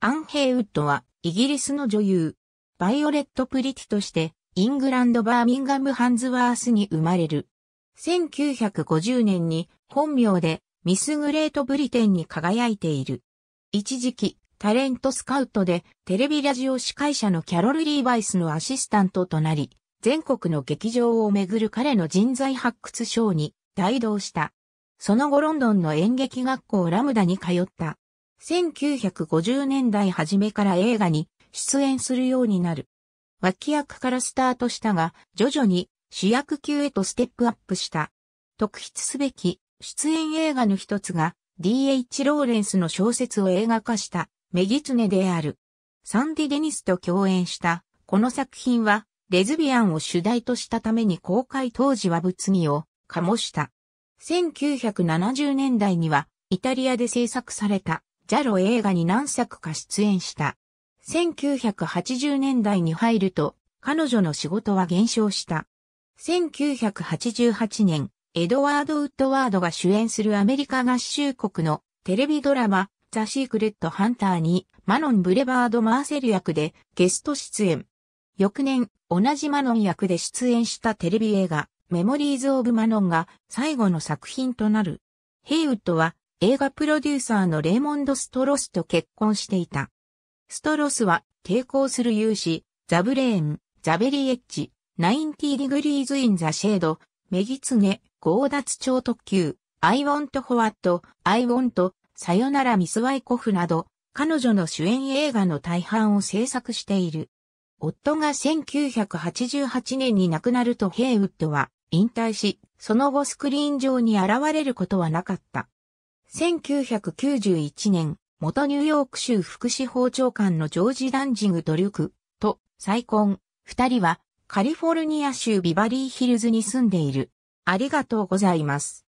アンヘイウッドは、イギリスの女優、バイオレット・プリティとして、イングランド・バーミンガム・ハンズワースに生まれる。1950年に本名でミス・グレート・ブリテンに輝いている。一時期、タレントスカウトでテレビラジオ司会者のキャロル・リーバイスのアシスタントとなり、全国の劇場をめぐる彼の人材発掘賞に帯同した。その後ロンドンの演劇学校ラムダに通った。1950年代初めから映画に出演するようになる。脇役からスタートしたが、徐々に主役級へとステップアップした。特筆すべき出演映画の一つが D.H. ローレンスの小説を映画化したメギツネである。サンディ・デニスと共演したこの作品はレズビアンを主題としたために公開当時は物議を醸した。1970年代にはイタリアで制作されたジャロ映画に何作か出演した。1980年代に入ると、彼女の仕事は減少した。1988年、エドワード・ウッドワードが主演するアメリカ合衆国のテレビドラマ、ザ・シークレット・ハンターに、マノン・ブレバード・マーセル役でゲスト出演。翌年、同じマノン役で出演したテレビ映画、メモリーズ・オブ・マノンが最後の作品となる。ヘイウッドは映画プロデューサーのレーモンド・ストロスと結婚していた。ストロスは抵抗する勇士、ザ・ブレーン、ザ・ベリー・エッジ、ナインティー・ディグリーズ・イン・ザ・シェード、メギツゲ、強奪超特急、アイ・ウォント・ホワット、アイ・ウォント、サヨナラ・ミス・ワイコフなど、彼女の主演映画の大半を制作している。夫が1988年に亡くなるとヘイウッドは引退し、その後スクリーン上に現れることはなかった。1991年、元ニューヨーク州福祉法長官のジョージ・ダンジングドリュクと再婚。二人はカリフォルニア州ビバリーヒルズに住んでいる。ありがとうございます。